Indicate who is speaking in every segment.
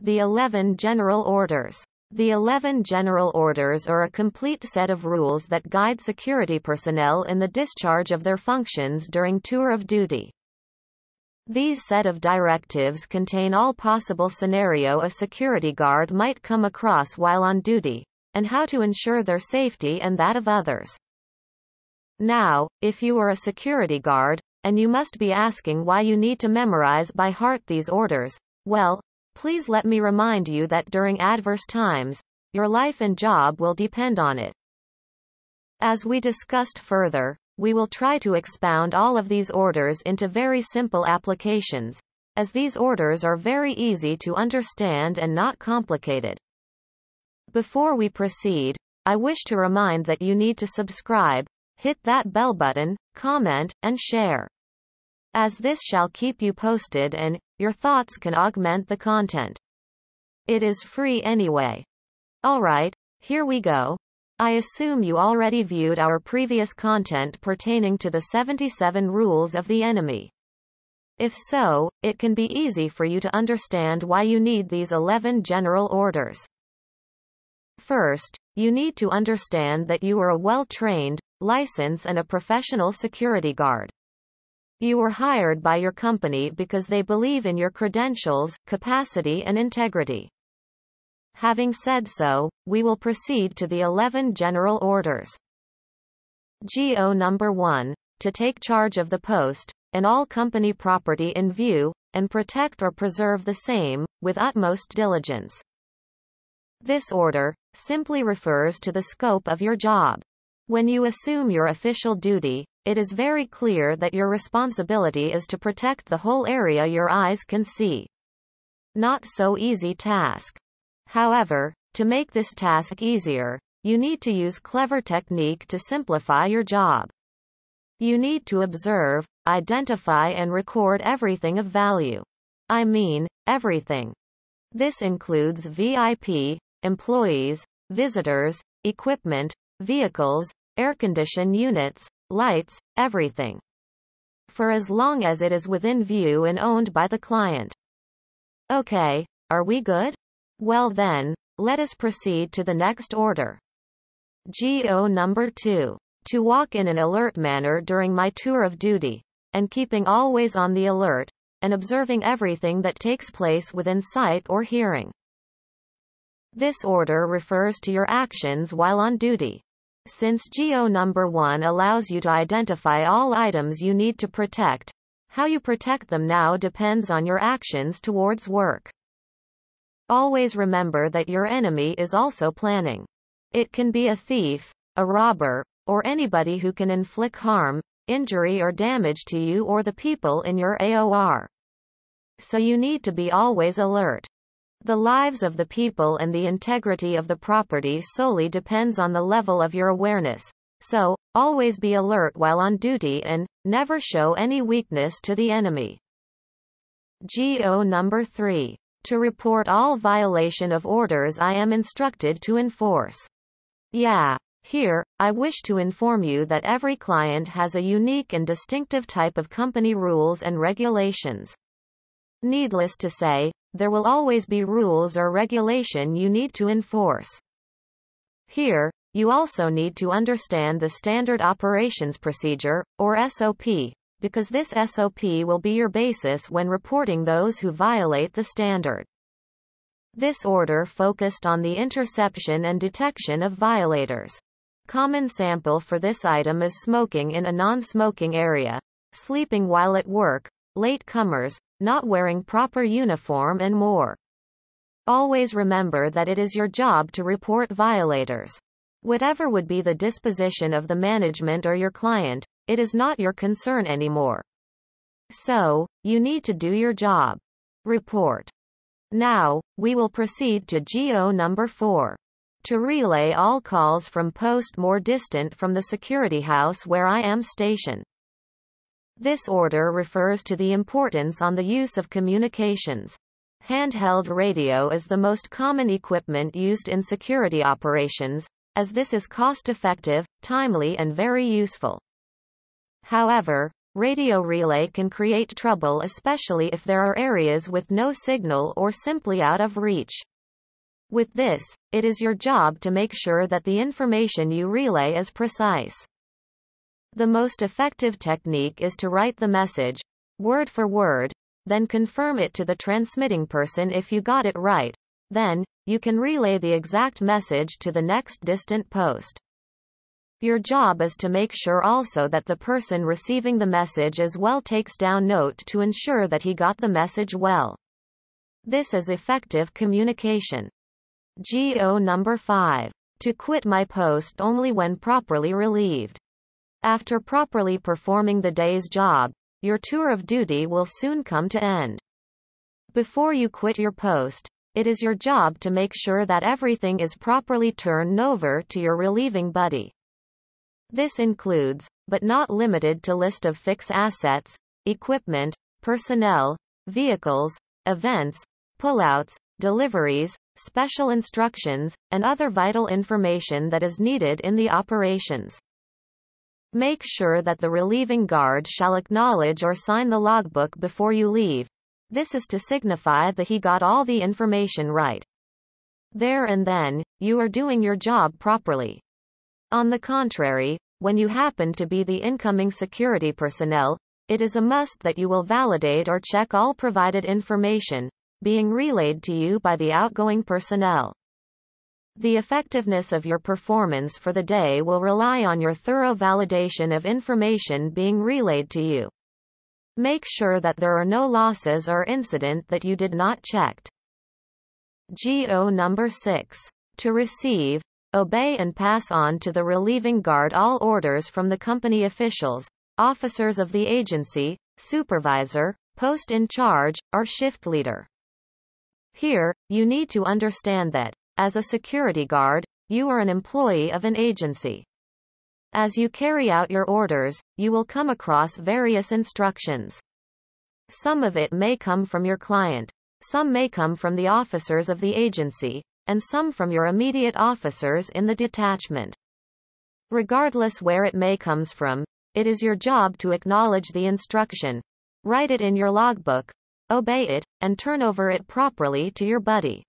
Speaker 1: The Eleven General Orders. The Eleven General Orders are a complete set of rules that guide security personnel in the discharge of their functions during tour of duty. These set of directives contain all possible scenario a security guard might come across while on duty, and how to ensure their safety and that of others. Now, if you are a security guard, and you must be asking why you need to memorize by heart these orders, well, Please let me remind you that during adverse times, your life and job will depend on it. As we discussed further, we will try to expound all of these orders into very simple applications, as these orders are very easy to understand and not complicated. Before we proceed, I wish to remind that you need to subscribe, hit that bell button, comment, and share. As this shall keep you posted and, your thoughts can augment the content. It is free anyway. Alright, here we go. I assume you already viewed our previous content pertaining to the 77 rules of the enemy. If so, it can be easy for you to understand why you need these 11 general orders. First, you need to understand that you are a well-trained, licensed and a professional security guard. You were hired by your company because they believe in your credentials, capacity and integrity. Having said so, we will proceed to the 11 general orders. GO number 1, to take charge of the post, and all company property in view, and protect or preserve the same, with utmost diligence. This order simply refers to the scope of your job. When you assume your official duty, it is very clear that your responsibility is to protect the whole area your eyes can see. Not so easy task. However, to make this task easier, you need to use clever technique to simplify your job. You need to observe, identify and record everything of value. I mean, everything. This includes VIP, employees, visitors, equipment, vehicles, air condition units, lights, everything. For as long as it is within view and owned by the client. Okay, are we good? Well then, let us proceed to the next order. GO number 2. To walk in an alert manner during my tour of duty, and keeping always on the alert, and observing everything that takes place within sight or hearing. This order refers to your actions while on duty. Since Geo number 1 allows you to identify all items you need to protect, how you protect them now depends on your actions towards work. Always remember that your enemy is also planning. It can be a thief, a robber, or anybody who can inflict harm, injury or damage to you or the people in your AOR. So you need to be always alert. The lives of the people and the integrity of the property solely depends on the level of your awareness. So, always be alert while on duty and never show any weakness to the enemy. GO number 3. To report all violation of orders I am instructed to enforce. Yeah. Here, I wish to inform you that every client has a unique and distinctive type of company rules and regulations. Needless to say, there will always be rules or regulation you need to enforce. Here, you also need to understand the Standard Operations Procedure, or SOP, because this SOP will be your basis when reporting those who violate the standard. This order focused on the interception and detection of violators. Common sample for this item is smoking in a non-smoking area, sleeping while at work, late comers, not wearing proper uniform and more. Always remember that it is your job to report violators. Whatever would be the disposition of the management or your client, it is not your concern anymore. So, you need to do your job. Report. Now, we will proceed to GO number 4. To relay all calls from post more distant from the security house where I am stationed. This order refers to the importance on the use of communications. Handheld radio is the most common equipment used in security operations, as this is cost-effective, timely and very useful. However, radio relay can create trouble especially if there are areas with no signal or simply out of reach. With this, it is your job to make sure that the information you relay is precise. The most effective technique is to write the message, word for word, then confirm it to the transmitting person if you got it right. Then, you can relay the exact message to the next distant post. Your job is to make sure also that the person receiving the message as well takes down note to ensure that he got the message well. This is effective communication. GO number 5. To quit my post only when properly relieved. After properly performing the day's job, your tour of duty will soon come to end. Before you quit your post, it is your job to make sure that everything is properly turned over to your relieving buddy. This includes, but not limited to list of fixed assets, equipment, personnel, vehicles, events, pullouts, deliveries, special instructions, and other vital information that is needed in the operations. Make sure that the relieving guard shall acknowledge or sign the logbook before you leave. This is to signify that he got all the information right. There and then, you are doing your job properly. On the contrary, when you happen to be the incoming security personnel, it is a must that you will validate or check all provided information being relayed to you by the outgoing personnel. The effectiveness of your performance for the day will rely on your thorough validation of information being relayed to you. Make sure that there are no losses or incident that you did not check. GO number 6. To receive, obey and pass on to the relieving guard all orders from the company officials, officers of the agency, supervisor, post in charge, or shift leader. Here, you need to understand that as a security guard, you are an employee of an agency. As you carry out your orders, you will come across various instructions. Some of it may come from your client, some may come from the officers of the agency, and some from your immediate officers in the detachment. Regardless where it may comes from, it is your job to acknowledge the instruction, write it in your logbook, obey it, and turn over it properly to your buddy.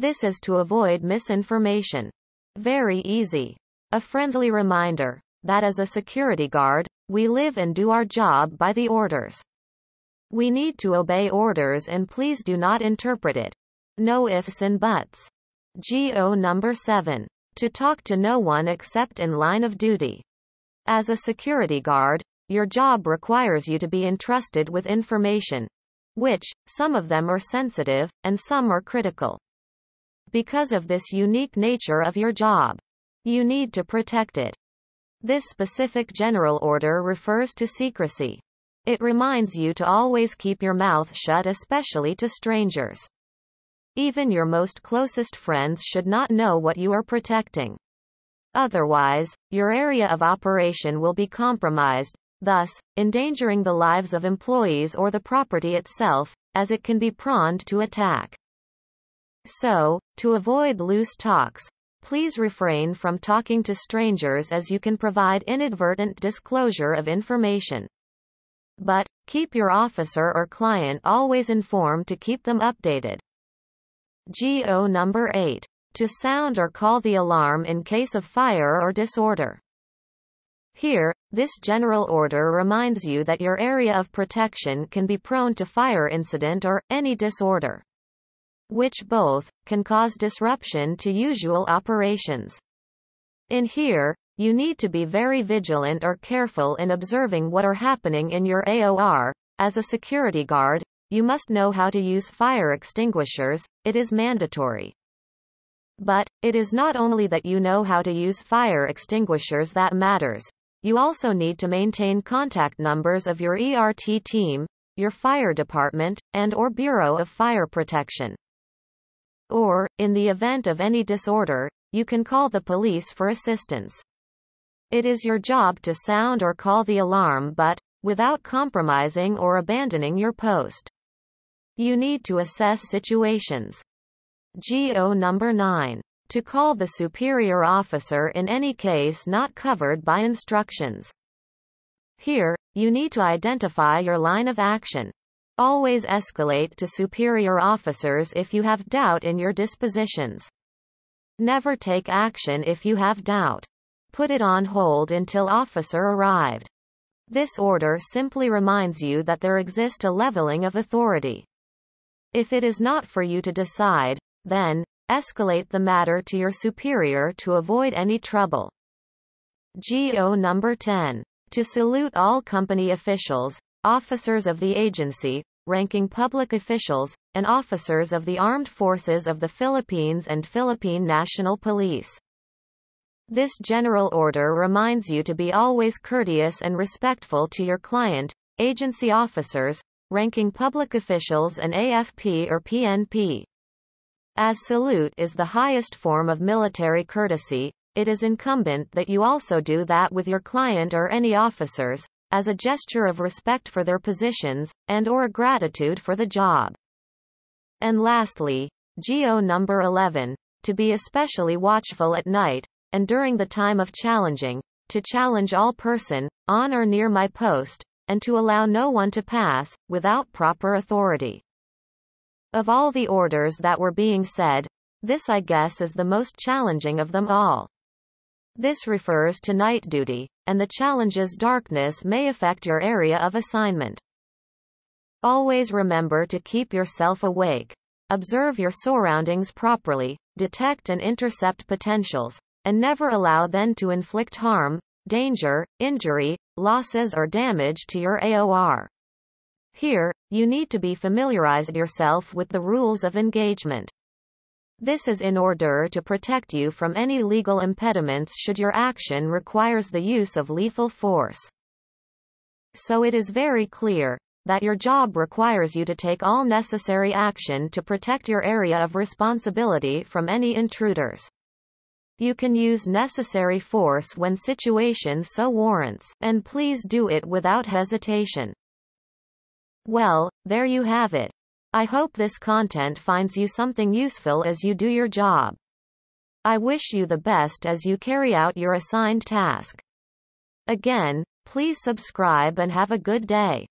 Speaker 1: This is to avoid misinformation. Very easy. A friendly reminder that as a security guard, we live and do our job by the orders. We need to obey orders and please do not interpret it. No ifs and buts. GO number 7. To talk to no one except in line of duty. As a security guard, your job requires you to be entrusted with information, which, some of them are sensitive, and some are critical. Because of this unique nature of your job, you need to protect it. This specific general order refers to secrecy. It reminds you to always keep your mouth shut, especially to strangers. Even your most closest friends should not know what you are protecting. Otherwise, your area of operation will be compromised, thus, endangering the lives of employees or the property itself, as it can be prone to attack. So, to avoid loose talks, please refrain from talking to strangers as you can provide inadvertent disclosure of information. But, keep your officer or client always informed to keep them updated. GO number 8. To sound or call the alarm in case of fire or disorder. Here, this general order reminds you that your area of protection can be prone to fire incident or any disorder which both, can cause disruption to usual operations. In here, you need to be very vigilant or careful in observing what are happening in your AOR. As a security guard, you must know how to use fire extinguishers, it is mandatory. But, it is not only that you know how to use fire extinguishers that matters. You also need to maintain contact numbers of your ERT team, your fire department, and or Bureau of Fire Protection or, in the event of any disorder, you can call the police for assistance. It is your job to sound or call the alarm but, without compromising or abandoning your post. You need to assess situations. GO number 9. To call the superior officer in any case not covered by instructions. Here, you need to identify your line of action, Always escalate to superior officers if you have doubt in your dispositions. Never take action if you have doubt. Put it on hold until officer arrived. This order simply reminds you that there exists a leveling of authority. If it is not for you to decide, then, escalate the matter to your superior to avoid any trouble. GO number 10. To salute all company officials, officers of the agency, ranking public officials, and officers of the Armed Forces of the Philippines and Philippine National Police. This general order reminds you to be always courteous and respectful to your client, agency officers, ranking public officials and AFP or PNP. As salute is the highest form of military courtesy, it is incumbent that you also do that with your client or any officers, as a gesture of respect for their positions, and or gratitude for the job. And lastly, GEO number 11, to be especially watchful at night, and during the time of challenging, to challenge all person, on or near my post, and to allow no one to pass, without proper authority. Of all the orders that were being said, this I guess is the most challenging of them all. This refers to night duty, and the challenges darkness may affect your area of assignment. Always remember to keep yourself awake. Observe your surroundings properly, detect and intercept potentials, and never allow them to inflict harm, danger, injury, losses or damage to your AOR. Here, you need to be familiarized yourself with the rules of engagement. This is in order to protect you from any legal impediments should your action requires the use of lethal force. So it is very clear that your job requires you to take all necessary action to protect your area of responsibility from any intruders. You can use necessary force when situation so warrants, and please do it without hesitation. Well, there you have it. I hope this content finds you something useful as you do your job. I wish you the best as you carry out your assigned task. Again, please subscribe and have a good day.